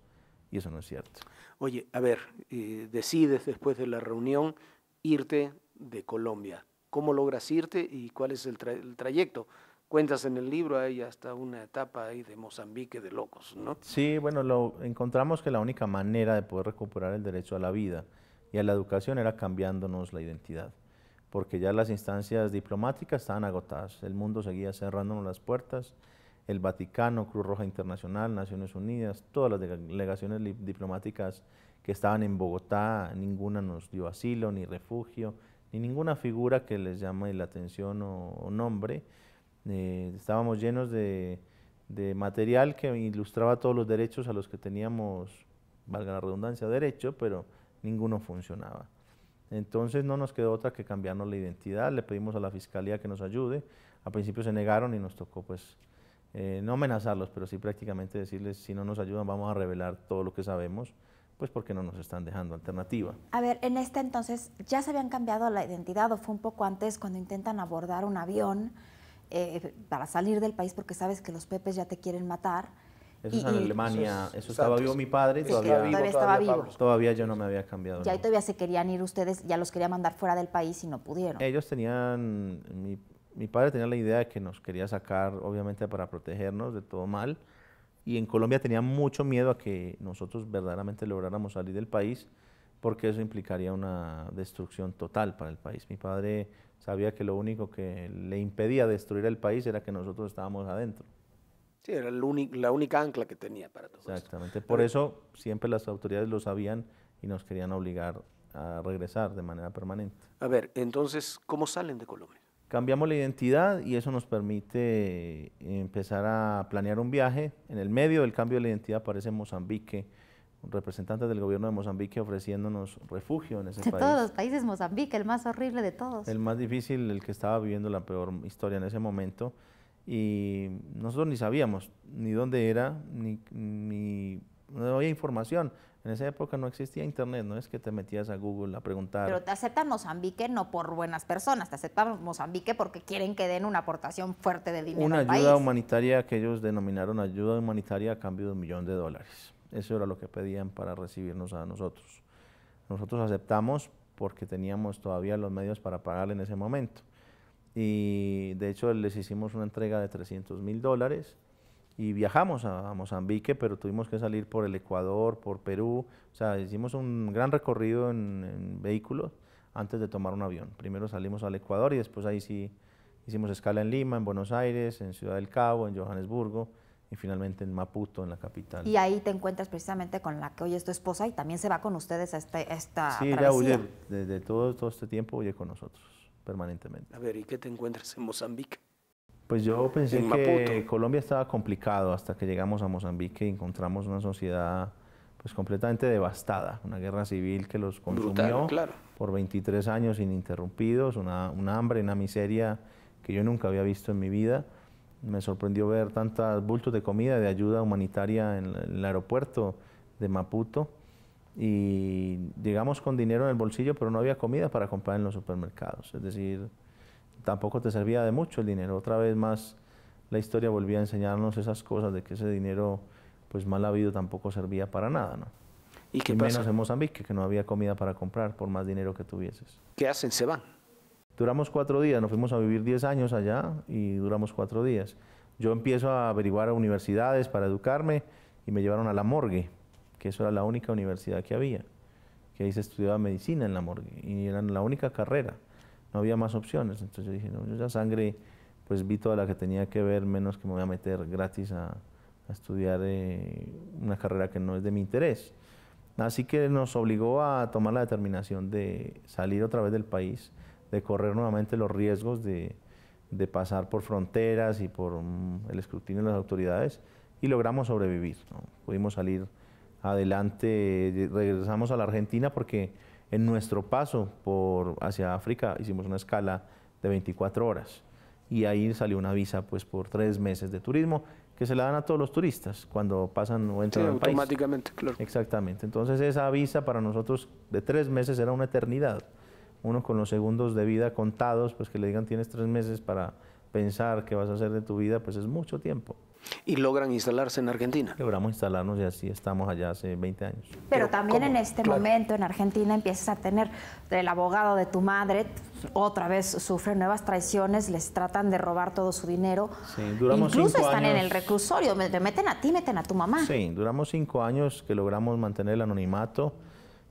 y eso no es cierto. Oye, a ver, eh, decides después de la reunión irte de Colombia. ¿Cómo logras irte y cuál es el, trayecto? Cuentas en el libro, hay hasta una etapa ahí de Mozambique de locos, ¿no? Sí, bueno, lo, encontramos que la única manera de poder recuperar el derecho a la vida y a la educación era cambiándonos la identidad, porque ya las instancias diplomáticas estaban agotadas, el mundo seguía cerrándonos las puertas el Vaticano, Cruz Roja Internacional, Naciones Unidas, todas las delegaciones diplomáticas que estaban en Bogotá, ninguna nos dio asilo, ni refugio, ni ninguna figura que les llame la atención o, nombre. Eh, estábamos llenos de, material que ilustraba todos los derechos a los que teníamos, valga la redundancia, derecho, pero ninguno funcionaba. Entonces no nos quedó otra que cambiarnos la identidad, le pedimos a la fiscalía que nos ayude, A principio se negaron y nos tocó pues eh, no amenazarlos, pero sí prácticamente decirles, si no nos ayudan vamos a revelar todo lo que sabemos, pues porque no nos están dejando alternativa. A ver, en este entonces, ¿ya se habían cambiado la identidad o fue un poco antes cuando intentan abordar un avión eh, para salir del país porque sabes que los pepes ya te quieren matar? Eso es en Alemania, eso, estaba vivo mi padre, todavía, estaba vivo. todavía yo no me había cambiado. Ya ahí todavía se querían ir ustedes, ya los quería mandar fuera del país y no pudieron. Ellos tenían, mi mi padre tenía la idea de que nos quería sacar, obviamente, para protegernos de todo mal. Y en Colombia tenía mucho miedo a que nosotros verdaderamente lográramos salir del país, porque eso implicaría una destrucción total para el país. Mi padre sabía que lo único que le impedía destruir el país era que nosotros estábamos adentro. Sí, era la única ancla que tenía para todo Exactamente. Por eso siempre las autoridades lo sabían y nos querían obligar a regresar de manera permanente. A ver, entonces, ¿cómo salen de Colombia? Cambiamos la identidad y eso nos permite eh, empezar a planear un viaje. En el medio del cambio de la identidad aparece Mozambique, representantes del gobierno de Mozambique ofreciéndonos refugio en ese de todos los países, Mozambique, el más horrible de todos. El más difícil, el que estaba viviendo la peor historia en ese momento. Y nosotros ni sabíamos ni dónde era, ni, ni no había información. En esa época no existía internet, no es que te metías a Google a preguntar. Pero te aceptan Mozambique no por buenas personas, te aceptan Mozambique porque quieren que den una aportación fuerte de dinero. Una ayuda humanitaria que ellos denominaron ayuda humanitaria a cambio de un millón de dólares. Eso era lo que pedían para recibirnos a nosotros. Nosotros aceptamos porque teníamos todavía los medios para pagar en ese momento. Y de hecho les hicimos una entrega de 300 mil dólares y viajamos a, Mozambique, pero tuvimos que salir por el Ecuador, por Perú, o sea, hicimos un gran recorrido en, vehículos antes de tomar un avión. Primero salimos al Ecuador y después ahí sí hicimos escala en Lima, en Buenos Aires, en Ciudad del Cabo, en Johannesburgo y finalmente en Maputo, en la capital. Y ahí te encuentras precisamente con la que hoy es tu esposa y también se va con ustedes a este, esta Sí, huye desde todo, todo este tiempo, huye con nosotros permanentemente. A ver, ¿y qué te encuentras en Mozambique? Pues yo pensé que Colombia estaba complicado hasta que llegamos a Mozambique y encontramos una sociedad pues completamente devastada, una guerra civil que los consumió por 23 años ininterrumpidos, una, una, hambre, una miseria que yo nunca había visto en mi vida. Me sorprendió ver tantos bultos de comida, de ayuda humanitaria en el aeropuerto de Maputo y llegamos con dinero en el bolsillo, pero no había comida para comprar en los supermercados. Es decir, tampoco te servía de mucho el dinero. Otra vez más la historia volvía a enseñarnos esas cosas de que ese dinero pues mal habido tampoco servía para nada, ¿no? ¿Y menos en Mozambique, que no había comida para comprar por más dinero que tuvieses. ¿Qué hacen? ¿Se van? Duramos cuatro días, nos fuimos a vivir diez años allá y duramos cuatro días. Yo empiezo a averiguar a universidades para educarme y me llevaron a la morgue, que eso era la única universidad que había, que ahí se estudiaba medicina en la morgue y era la única carrera no había más opciones. Entonces yo dije, no, yo ya sangre, pues vi toda la que tenía que ver, menos que me voy a meter gratis a, estudiar eh, una carrera que no es de mi interés. Así que nos obligó a tomar la determinación de salir otra vez del país, de correr nuevamente los riesgos de, pasar por fronteras y por mm, el escrutinio de las autoridades y logramos sobrevivir. Pudimos salir adelante, regresamos a la Argentina porque en nuestro paso por, hacia África hicimos una escala de 24 horas y ahí salió una visa pues por tres meses de turismo que se la dan a todos los turistas cuando pasan o entran sí, automáticamente, claro. Exactamente. Entonces esa visa para nosotros de tres meses era una eternidad. Uno con los segundos de vida contados, pues que le digan tienes tres meses para pensar qué vas a hacer de tu vida, pues es mucho tiempo y logran instalarse en Argentina. Logramos instalarnos y así estamos allá hace 20 años. Pero, también en este momento en Argentina empiezas a tener el abogado de tu madre, otra vez sufre nuevas traiciones, les tratan de robar todo su dinero. Incluso están en el reclusorio, te meten a ti, meten a tu mamá. Sí, duramos cinco años que logramos mantener el anonimato.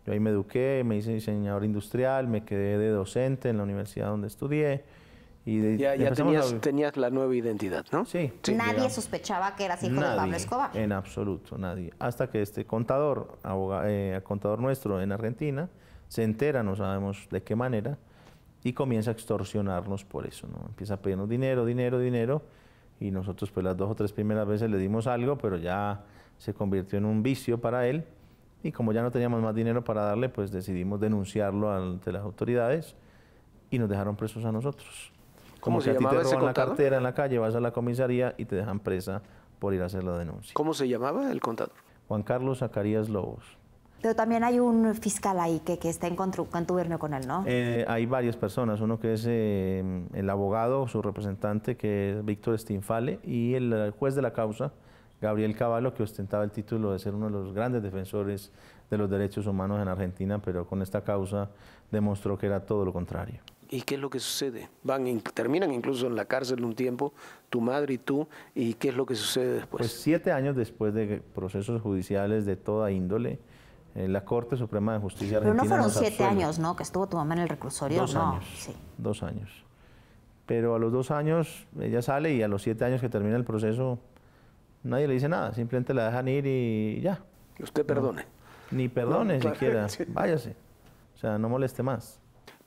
Yo ahí me eduqué, me hice diseñador industrial, me quedé de docente en la universidad donde estudié ya, tenías, la nueva identidad, ¿no? Sí. nadie sospechaba que era así de Pablo Escobar. En absoluto, nadie. Hasta que este contador, abogado, eh, contador nuestro en Argentina, se entera, no sabemos de qué manera, y comienza a extorsionarnos por eso, ¿no? Empieza a pedirnos dinero, dinero, dinero, y nosotros pues las dos o tres primeras veces le dimos algo, pero ya se convirtió en un vicio para él, y como ya no teníamos más dinero para darle, pues decidimos denunciarlo ante las autoridades y nos dejaron presos a nosotros. Como si a ti te roban la cartera en la calle, vas a la comisaría y te dejan presa por ir a hacer la denuncia. ¿Cómo se llamaba el contador? Juan Carlos Zacarías Lobos. Pero también hay un fiscal ahí que, está en contubernio con él, ¿no? Eh, hay varias personas, uno que es em, el abogado, su representante, que es Víctor Stinfale, y el juez de la causa, Gabriel Cavallo, que ostentaba el título de ser uno de los grandes defensores de los derechos humanos en Argentina, pero con esta causa demostró que era todo lo contrario. ¿Y qué es lo que sucede? Van, terminan incluso en la cárcel un tiempo, tu madre y tú, ¿y qué es lo que sucede después? Pues siete años después de procesos judiciales de toda índole, eh, la Corte Suprema de Justicia Argentina. Pero no fueron siete años, ¿no? Que estuvo tu mamá en el reclusorio, dos Años, sí. Dos años. Pero a los dos años ella sale y a los siete años que termina el proceso, nadie le dice nada, simplemente la dejan ir y ya. Usted perdone. ni perdone no, siquiera, váyase. O sea, no moleste más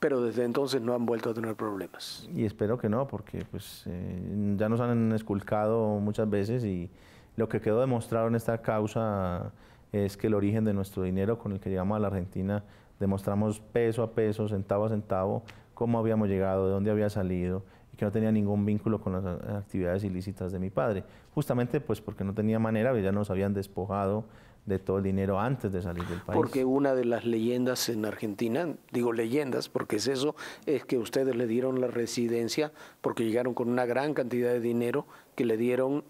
pero desde entonces no han vuelto a tener problemas. Y espero que no, porque pues eh, ya nos han esculcado muchas veces y lo que quedó demostrado en esta causa es que el origen de nuestro dinero con el que llegamos a la Argentina demostramos peso a peso, centavo a centavo, cómo habíamos llegado, de dónde había salido y que no tenía ningún vínculo con las actividades ilícitas de mi padre. Justamente pues porque no tenía manera, pues, ya nos habían despojado de todo el dinero antes de salir del país. Porque una de las leyendas en Argentina, digo leyendas porque es eso, es que ustedes le dieron la residencia porque llegaron con una gran cantidad de dinero que le dieron,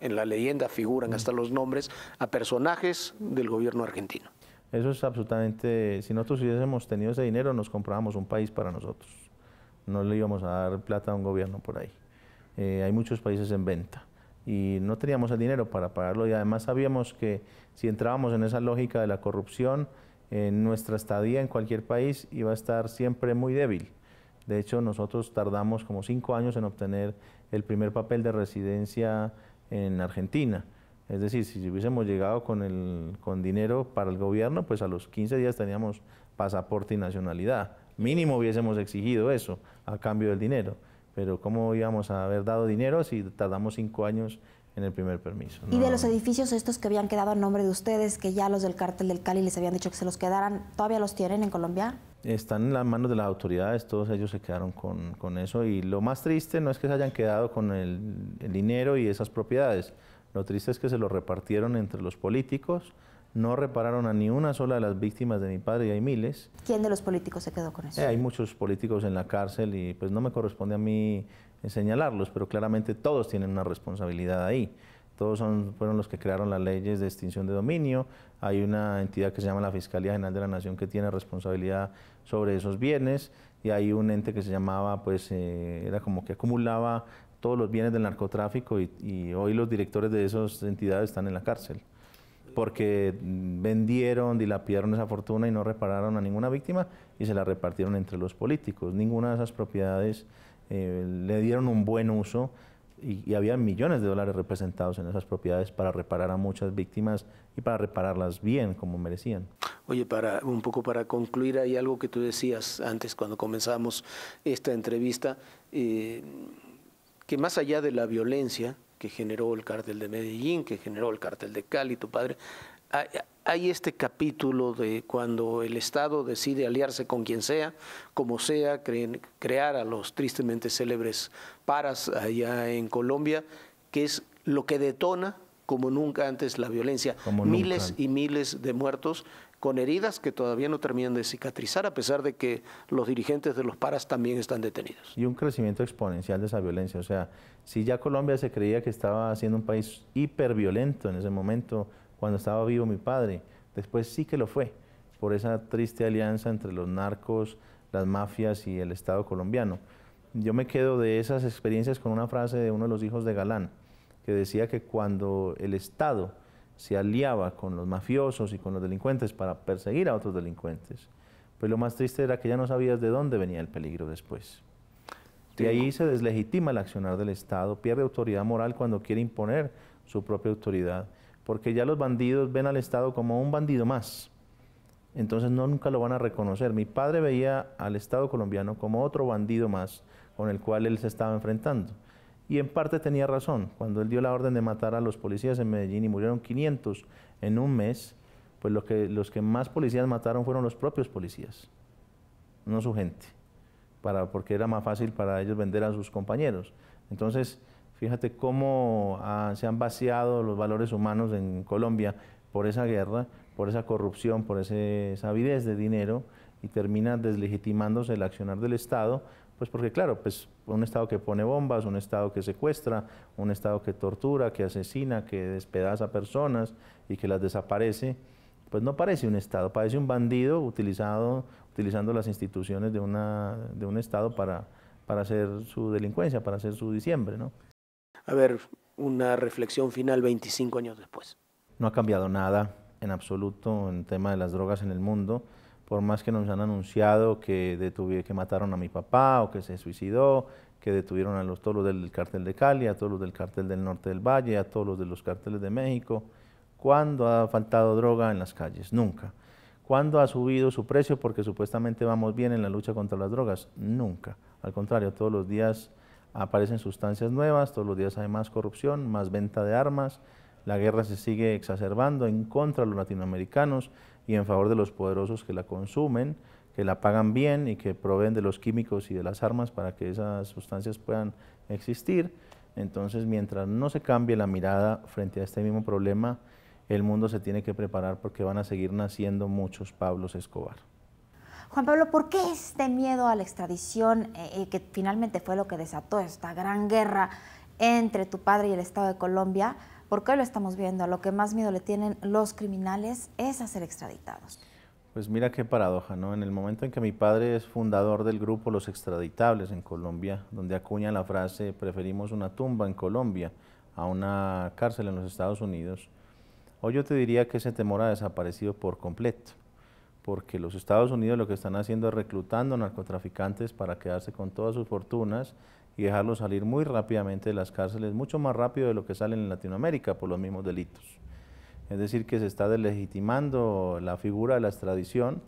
en la leyenda figuran hasta los nombres, a personajes del gobierno argentino. Eso es absolutamente, si nosotros hubiésemos tenido ese dinero, nos comprábamos un país para nosotros. No le íbamos a dar plata a un gobierno por ahí. Eh, hay muchos países en venta y no teníamos el dinero para pagarlo y además sabíamos que si entrábamos en esa lógica de la corrupción, en nuestra estadía en cualquier país iba a estar siempre muy débil. De hecho, nosotros tardamos como cinco años en obtener el primer papel de residencia en Argentina. Es decir, si hubiésemos llegado con, con dinero para el gobierno, pues a los 15 días teníamos pasaporte y nacionalidad. Mínimo hubiésemos exigido eso a cambio del dinero pero ¿cómo íbamos a haber dado dinero si tardamos cinco años en el primer permiso? Y de los edificios estos que habían quedado a nombre de ustedes, que ya los del cártel del Cali les habían dicho que se los quedaran, ¿todavía los tienen en Colombia? Están en las manos de las autoridades, todos ellos se quedaron con, con eso y lo más triste no es que se hayan quedado con el, el dinero y esas propiedades, lo triste es que se lo repartieron entre los políticos, no repararon a ni una sola de las víctimas de mi padre y hay miles. ¿Quién de los políticos se quedó con eso? Eh, hay muchos políticos en la cárcel y pues no me corresponde a mí eh, señalarlos, pero claramente todos tienen una responsabilidad ahí. Todos son, fueron los que crearon las leyes de extinción de dominio. Hay una entidad que se llama la Fiscalía General de la Nación que tiene responsabilidad sobre esos bienes y hay un ente que se llamaba, pues, eh, era como que acumulaba todos los bienes del narcotráfico y, y hoy los directores de esas entidades están en la cárcel porque vendieron, dilapidaron esa fortuna y no repararon a ninguna víctima y se la repartieron entre los políticos. Ninguna de esas propiedades eh, le dieron un buen uso y, había millones de dólares representados en esas propiedades para reparar a muchas víctimas y para repararlas bien como merecían. Oye, para un poco para concluir, hay algo que tú decías antes cuando comenzamos esta entrevista, eh, que más allá de la violencia, que generó el cártel de Medellín, que generó el cártel de Cali, tu padre. Hay, este capítulo de cuando el Estado decide aliarse con quien sea, como sea, crear a los tristemente célebres paras allá en Colombia, que es lo que detona como nunca antes la violencia. miles y miles de muertos con heridas que todavía no terminan de cicatrizar, a pesar de que los dirigentes de los paras también están detenidos. Y un crecimiento exponencial de esa violencia. O sea, si ya Colombia se creía que estaba siendo un país hiperviolento en ese momento, cuando estaba vivo mi padre, después sí que lo fue, por esa triste alianza entre los narcos, las mafias y el Estado colombiano. Yo me quedo de esas experiencias con una frase de uno de los hijos de Galán, que decía que cuando el Estado se aliaba con los mafiosos y con los delincuentes para perseguir a otros delincuentes, pues lo más triste era que ya no sabías de dónde venía el peligro después. De ahí se deslegitima el accionar del Estado, pierde autoridad moral cuando quiere imponer su propia autoridad, porque ya los bandidos ven al Estado como un bandido más. Entonces no nunca lo van a reconocer. Mi padre veía al Estado colombiano como otro bandido más con el cual él se estaba enfrentando. Y en parte tenía razón. Cuando él dio la orden de matar a los policías en Medellín y murieron 500 en un mes, pues que, los que más policías mataron fueron los propios policías, no su gente, para, porque era más fácil para ellos vender a sus compañeros. Entonces, fíjate cómo ah, se han vaciado los valores humanos en Colombia por esa guerra, por esa corrupción, por esa avidez de dinero y termina deslegitimándose el accionar del Estado pues porque claro, pues un Estado que pone bombas, un Estado que secuestra, un Estado que tortura, que asesina, que despedaza personas y que las desaparece, pues no parece un Estado, parece un bandido utilizado, utilizando las instituciones de, un Estado para, hacer su delincuencia, para hacer su diciembre. ¿no? A ver, una reflexión final 25 años después. No ha cambiado nada en absoluto en tema de las drogas en el mundo por más que nos han anunciado que, que mataron a mi papá o que se suicidó, que detuvieron a los, todos los del cartel de Cali, a todos los del cartel del norte del Valle, a todos los de los carteles de México. ¿Cuándo ha faltado droga en las calles? Nunca. ¿Cuándo ha subido su precio porque supuestamente vamos bien en la lucha contra las drogas? Nunca. Al contrario, todos los días aparecen sustancias nuevas, todos los días hay más corrupción, más venta de armas, la guerra se sigue exacerbando en contra de los latinoamericanos, y en favor de los poderosos que la consumen, que la pagan bien y que proveen de los químicos y de las armas para que esas sustancias puedan existir. Entonces, mientras no se cambie la mirada frente a este mismo problema, el mundo se tiene que preparar porque van a seguir naciendo muchos Pablos Escobar. Juan Pablo, ¿por qué este miedo a la extradición, eh, eh, que finalmente fue lo que desató esta gran guerra entre tu padre y el Estado de Colombia, ¿por qué lo estamos viendo, lo que más miedo le tienen los criminales es a ser extraditados. Pues mira qué paradoja, ¿no? En el momento en que mi padre es fundador del grupo Los Extraditables en Colombia, donde acuña la frase preferimos una tumba en Colombia a una cárcel en los Estados Unidos, hoy yo te diría que ese temor ha desaparecido por completo, porque los Estados Unidos lo que están haciendo es reclutando narcotraficantes para quedarse con todas sus fortunas y dejarlos salir muy rápidamente de las cárceles, mucho más rápido de lo que salen en Latinoamérica por los mismos delitos. Es decir, que se está deslegitimando la figura de la extradición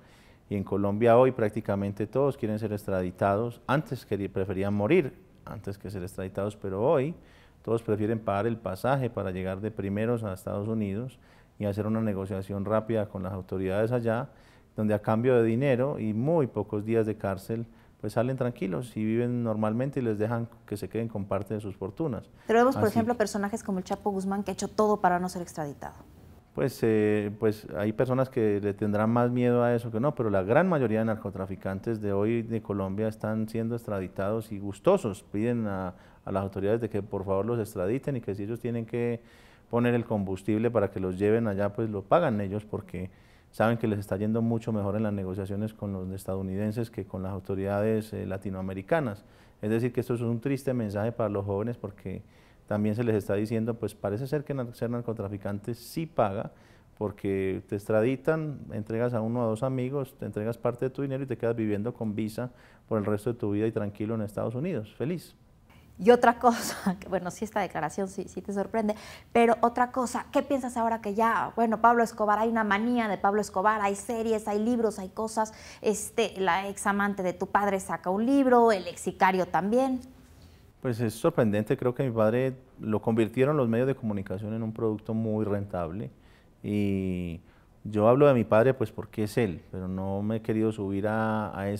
y en Colombia hoy prácticamente todos quieren ser extraditados, antes que preferían morir antes que ser extraditados, pero hoy todos prefieren pagar el pasaje para llegar de primeros a Estados Unidos y hacer una negociación rápida con las autoridades allá, donde a cambio de dinero y muy pocos días de cárcel pues salen tranquilos y viven normalmente y les dejan que se queden con parte de sus fortunas. Pero vemos, por ejemplo, personajes como el Chapo Guzmán que ha hecho todo para no ser extraditado. Pues, eh, pues hay personas que le tendrán más miedo a eso que no, pero la gran mayoría de narcotraficantes de hoy de Colombia están siendo extraditados y gustosos. Piden a, a las autoridades de que por favor los extraditen y que si ellos tienen que poner el combustible para que los lleven allá, pues lo pagan ellos porque saben que les está yendo mucho mejor en las negociaciones con los estadounidenses que con las autoridades eh, latinoamericanas. Es decir, que esto es un triste mensaje para los jóvenes porque también se les está diciendo, pues parece ser que ser narcotraficante sí paga, porque te extraditan, entregas a uno o a dos amigos, te entregas parte de tu dinero y te quedas viviendo con visa por el resto de tu vida y tranquilo en Estados Unidos, feliz. Y otra cosa, bueno, sí esta declaración sí, sí te sorprende, pero otra cosa, ¿qué piensas ahora que ya, bueno, Pablo Escobar, hay una manía de Pablo Escobar, hay series, hay libros, hay cosas, este, la ex amante de tu padre saca un libro, el ex también? Pues es sorprendente, creo que mi padre lo convirtieron los medios de comunicación en un producto muy rentable y yo hablo de mi padre pues porque es él, pero no me he querido subir esa, a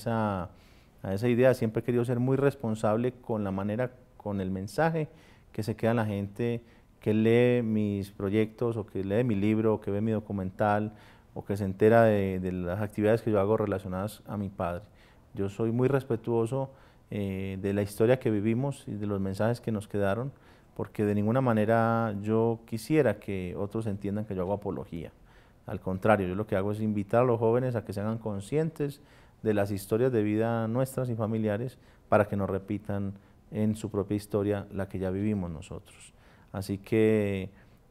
esa idea, siempre he querido ser muy responsable con la manera con el mensaje que se queda en la gente que lee mis proyectos o que lee mi libro o que ve mi documental o que se entera de, las actividades que yo hago relacionadas a mi padre. Yo soy muy respetuoso eh, de la historia que vivimos y de los mensajes que nos quedaron, porque de ninguna manera yo quisiera que otros entiendan que yo hago apología. Al contrario, yo lo que hago es invitar a los jóvenes a que se hagan conscientes de las historias de vida nuestras y familiares para que nos repitan en su propia historia la que ya vivimos nosotros. Así que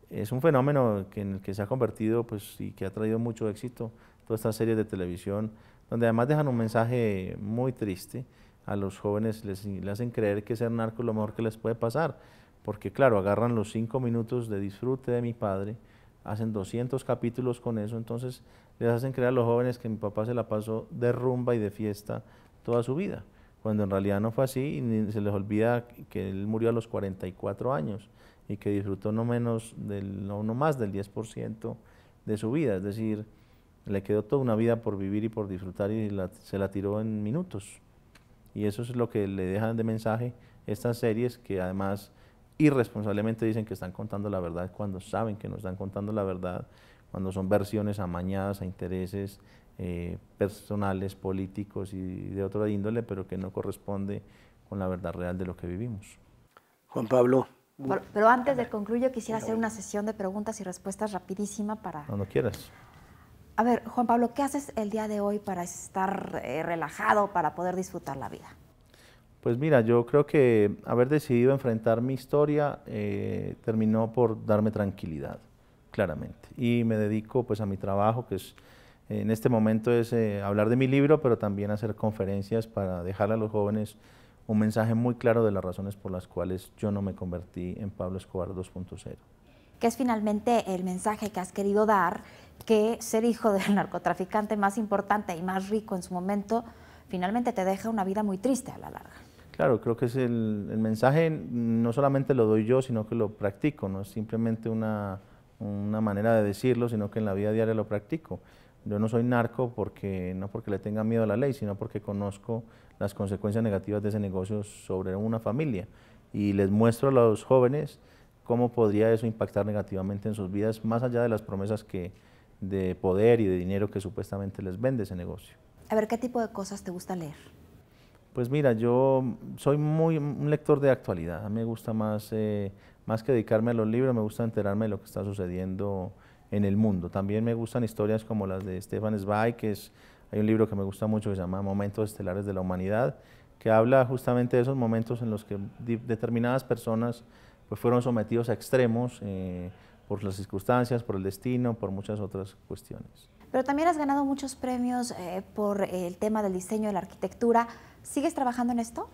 es un fenómeno que en el que se ha convertido pues, y que ha traído mucho éxito toda esta series de televisión, donde además dejan un mensaje muy triste. A los jóvenes les, hacen creer que ser narco es lo mejor que les puede pasar, porque claro, agarran los cinco minutos de disfrute de mi padre, hacen 200 capítulos con eso, entonces les hacen creer a los jóvenes que mi papá se la pasó de rumba y de fiesta toda su vida cuando en realidad no fue así y se les olvida que él murió a los 44 años y que disfrutó no menos del, no, más del 10% de su vida, es decir, le quedó toda una vida por vivir y por disfrutar y se la tiró en minutos. Y eso es lo que le dejan de mensaje estas series que además irresponsablemente dicen que están contando la verdad cuando saben que no están contando la verdad, cuando son versiones amañadas a intereses eh, personales, políticos y de otra índole, pero que no corresponde con la verdad real de lo que vivimos. Juan Pablo. Pero, antes de concluir, quisiera hacer una sesión de preguntas y respuestas rapidísima para... Cuando quieras. A ver, Juan Pablo, ¿qué haces el día de hoy para estar eh, relajado, para poder disfrutar la vida? Pues mira, yo creo que haber decidido enfrentar mi historia eh, terminó por darme tranquilidad, claramente. Y me dedico pues a mi trabajo, que es en este momento es eh, hablar de mi libro, pero también hacer conferencias para dejarle a los jóvenes un mensaje muy claro de las razones por las cuales yo no me convertí en Pablo Escobar 2.0. ¿Qué es finalmente el mensaje que has querido dar, que ser hijo del narcotraficante más importante y más rico en su momento, finalmente te deja una vida muy triste a la larga. Claro, creo que es el, el mensaje, no solamente lo doy yo, sino que lo practico, no es simplemente una, una manera de decirlo, sino que en la vida diaria lo practico. Yo no soy narco porque no porque le tenga miedo a la ley, sino porque conozco las consecuencias negativas de ese negocio sobre una familia. Y les muestro a los jóvenes cómo podría eso impactar negativamente en sus vidas, más allá de las promesas que, de poder y de dinero que supuestamente les vende ese negocio. A ver, ¿qué tipo de cosas te gusta leer? Pues mira, yo soy muy un lector de actualidad. A mí me gusta más, eh, más que dedicarme a los libros, me gusta enterarme de lo que está sucediendo en el mundo. También me gustan historias como las de Stefan Zweig, que es, hay un libro que me gusta mucho que se llama Momentos Estelares de la Humanidad, que habla justamente de esos momentos en los que determinadas personas pues, fueron sometidos a extremos eh, por las circunstancias, por el destino, por muchas otras cuestiones. Pero también has ganado muchos premios eh, por el tema del diseño, de la arquitectura. ¿Sigues trabajando en esto?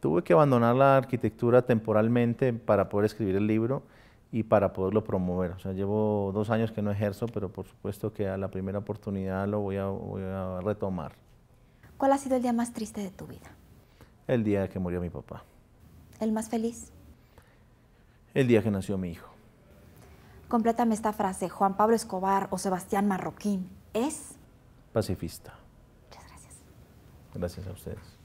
Tuve que abandonar la arquitectura temporalmente para poder escribir el libro y para poderlo promover. O sea, llevo dos años que no ejerzo, pero por supuesto que a la primera oportunidad lo voy a, retomar. ¿Cuál ha sido el día más triste de tu vida? El día que murió mi papá. ¿El más feliz? El día que nació mi hijo. Complétame esta frase. Juan Pablo Escobar o Sebastián Marroquín es... Pacifista. Muchas gracias. Gracias a ustedes.